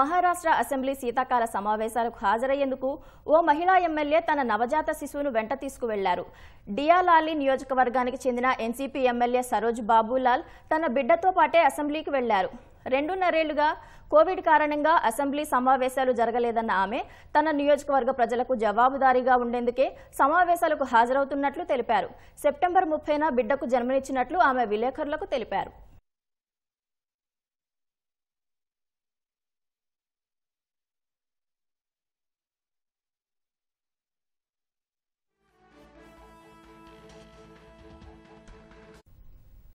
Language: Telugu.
మహారాష్ట్ర అసెంబ్లీ శీతాకాల సమావేశాలకు హాజరయ్యేందుకు ఓ మహిళా ఎమ్మెల్యే తన నవజాత శిశువును వెంట తీసుకువెళ్లారు డియాలాలి నియోజకవర్గానికి చెందిన ఎన్సీపీ ఎమ్మెల్యే సరోజ్ బాబులాల్ తన బిడ్డతో పాటే అసెంబ్లీకి వెళ్లారు రెండున్నరేళ్లుగా కోవిడ్ కారణంగా అసెంబ్లీ సమావేశాలు జరగలేదన్న ఆమె తన నియోజకవర్గ ప్రజలకు జవాబుదారీగా ఉండేందుకే సమావేశాలకు హాజరవుతున్నట్లు తెలిపారు సెప్టెంబర్ ముప్పైన బిడ్డకు జన్మనిచ్చినట్లు ఆమె విలేకరులకు తెలిపారు